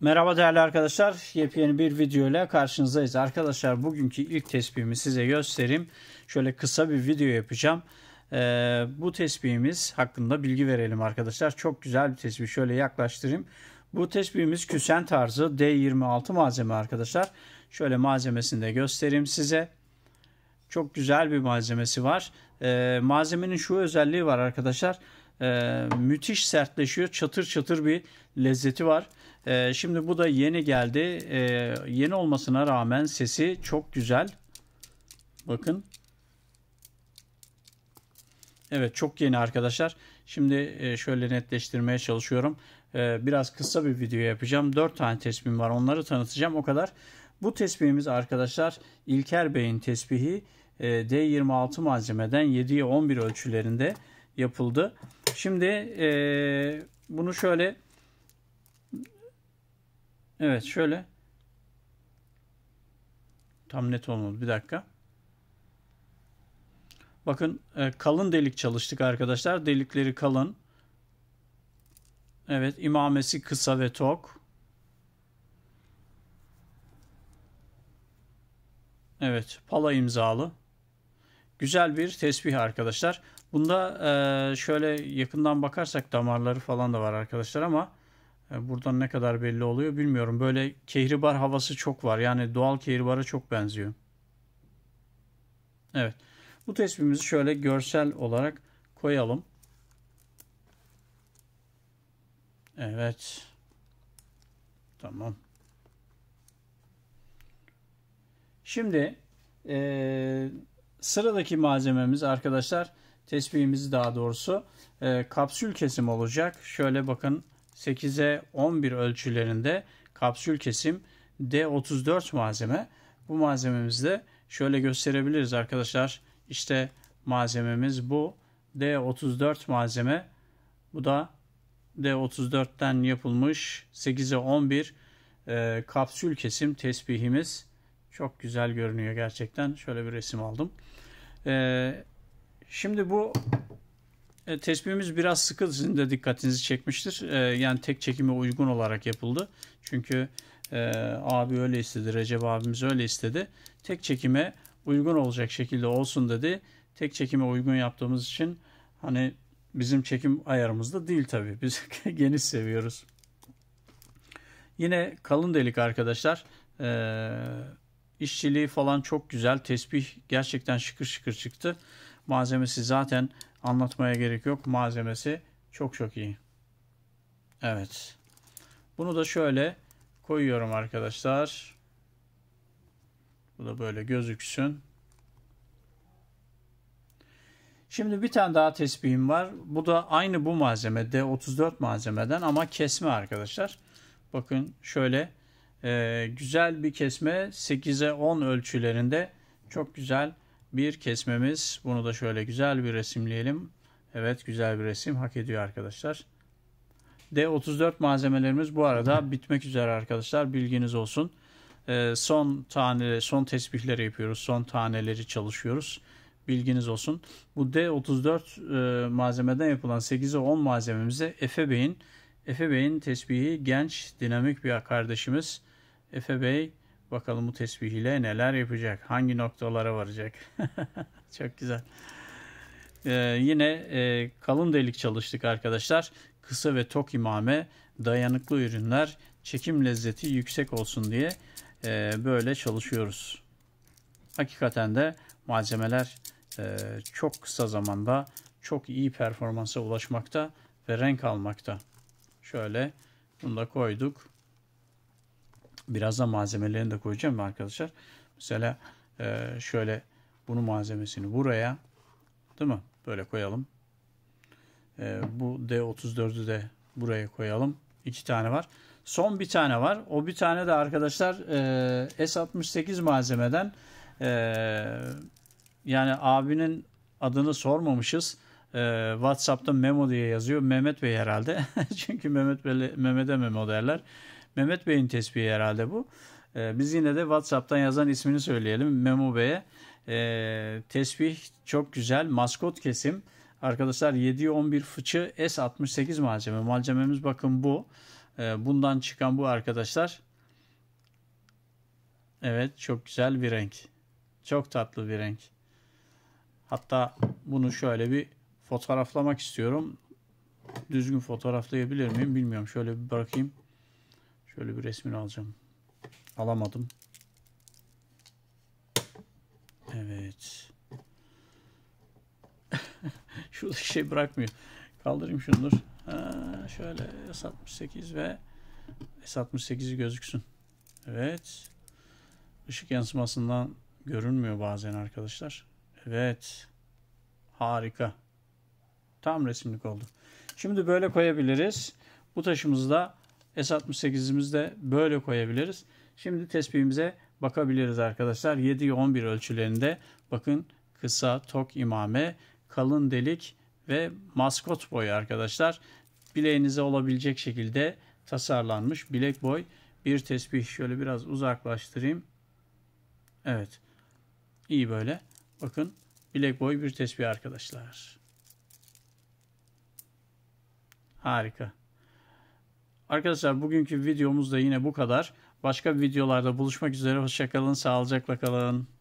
Merhaba değerli arkadaşlar. Yepyeni bir video ile karşınızdayız. Arkadaşlar bugünkü ilk tespihimi size göstereyim. Şöyle kısa bir video yapacağım. Ee, bu tespihimiz hakkında bilgi verelim arkadaşlar. Çok güzel bir tespih. Şöyle yaklaştırayım. Bu tespihimiz küsen tarzı D26 malzeme arkadaşlar. Şöyle malzemesini de göstereyim size. Çok güzel bir malzemesi var. Ee, malzemenin şu özelliği var arkadaşlar. Arkadaşlar e, müthiş sertleşiyor. Çatır çatır bir lezzeti var. E, şimdi bu da yeni geldi. E, yeni olmasına rağmen sesi çok güzel. Bakın. Evet çok yeni arkadaşlar. Şimdi e, şöyle netleştirmeye çalışıyorum. biraz kısa bir video yapacağım. 4 tane tesbihim var. Onları tanıtacağım o kadar. Bu tesbihimiz arkadaşlar İlker Bey'in tesbihi e, D26 malzemeden 7'ye 11 ölçülerinde yapıldı. Şimdi e, bunu şöyle evet şöyle tam net olmadı bir dakika. Bakın e, kalın delik çalıştık arkadaşlar. Delikleri kalın. Evet imamesi kısa ve tok. Evet pala imzalı. Güzel bir tesbih arkadaşlar. Bunda e, şöyle yakından bakarsak damarları falan da var arkadaşlar ama e, buradan ne kadar belli oluyor bilmiyorum. Böyle kehribar havası çok var. Yani doğal kehribara çok benziyor. Evet. Bu tesbihimizi şöyle görsel olarak koyalım. Evet. Tamam. Şimdi eee Sıradaki malzememiz arkadaşlar tespihimiz daha doğrusu e, kapsül kesim olacak. Şöyle bakın 8'e 11 ölçülerinde kapsül kesim D34 malzeme. Bu malzememizde şöyle gösterebiliriz arkadaşlar. İşte malzememiz bu. D34 malzeme. Bu da D34'ten yapılmış 8'e 11 e, kapsül kesim tesbihimiz. Çok güzel görünüyor gerçekten. Şöyle bir resim aldım. Ee, şimdi bu e, tespihimiz biraz sıkı sizin de dikkatinizi çekmiştir. E, yani tek çekime uygun olarak yapıldı. Çünkü e, abi öyle istedi, Recep abimiz öyle istedi. Tek çekime uygun olacak şekilde olsun dedi. Tek çekime uygun yaptığımız için hani bizim çekim ayarımızda değil tabi. Biz geniş seviyoruz. Yine kalın delik arkadaşlar. Ee, işçiliği falan çok güzel. Tesbih gerçekten şıkır şıkır çıktı. Malzemesi zaten anlatmaya gerek yok. Malzemesi çok çok iyi. Evet. Bunu da şöyle koyuyorum arkadaşlar. Bu da böyle gözüksün. Şimdi bir tane daha tesbihim var. Bu da aynı bu malzeme D34 malzemeden ama kesme arkadaşlar. Bakın şöyle e, güzel bir kesme 8'e 10 ölçülerinde çok güzel bir kesmemiz. Bunu da şöyle güzel bir resimleyelim. Evet güzel bir resim hak ediyor arkadaşlar. D34 malzemelerimiz bu arada bitmek üzere arkadaşlar bilginiz olsun. E, son tane son tesbihleri yapıyoruz. Son taneleri çalışıyoruz. Bilginiz olsun. Bu D34 e, malzemeden yapılan 8'e 10 malzememize Efe Bey'in Efe Bey'in tesbihi genç, dinamik bir kardeşimiz. Efe Bey bakalım bu tesbih ile neler yapacak? Hangi noktalara varacak? Çok güzel. Ee, yine e, kalın delik çalıştık arkadaşlar. Kısa ve tok imame dayanıklı ürünler çekim lezzeti yüksek olsun diye e, böyle çalışıyoruz. Hakikaten de malzemeler e, çok kısa zamanda çok iyi performansa ulaşmakta ve renk almakta. Şöyle bunu da koyduk. Birazdan malzemelerini de koyacağım arkadaşlar. Mesela e, şöyle bunun malzemesini buraya değil mi? Böyle koyalım. E, bu D34'ü de buraya koyalım. İki tane var. Son bir tane var. O bir tane de arkadaşlar e, S68 malzemeden yani abinin adını sormamışız. WhatsApp'ta Memo diye yazıyor. Mehmet Bey herhalde. Çünkü Mehmet Bey, Mehmet'e Memo derler. Mehmet Bey'in tespihi herhalde bu. Ee, biz yine de WhatsApp'tan yazan ismini söyleyelim Memo Bey'e. E, tesbih çok güzel maskot kesim. Arkadaşlar 711 fıçı S68 malzeme. Malzememiz bakın bu. E, bundan çıkan bu arkadaşlar. Evet çok güzel bir renk. Çok tatlı bir renk. Hatta bunu şöyle bir fotoğraflamak istiyorum. Düzgün fotoğraflayabilir miyim bilmiyorum. Şöyle bir bakayım. Şöyle bir resmini alacağım. Alamadım. Evet. Şurada şey bırakmıyor. Kaldırayım şunu dur. Ha, şöyle S68 ve S68'i gözüksün. Evet. Işık yansımasından görünmüyor bazen arkadaşlar. Evet. Harika. Tam resimlik oldu. Şimdi böyle koyabiliriz. Bu taşımızı da S68'imizi böyle koyabiliriz. Şimdi tespihimize bakabiliriz arkadaşlar. 7-11 ölçülerinde bakın kısa tok imame, kalın delik ve maskot boyu arkadaşlar. Bileğinize olabilecek şekilde tasarlanmış bilek boy bir tesbih. Şöyle biraz uzaklaştırayım. Evet. İyi böyle. Bakın bilek boy bir tesbih arkadaşlar. Harika. Arkadaşlar bugünkü videomuz da yine bu kadar. Başka videolarda buluşmak üzere. Hoşçakalın, sağlıcakla kalın.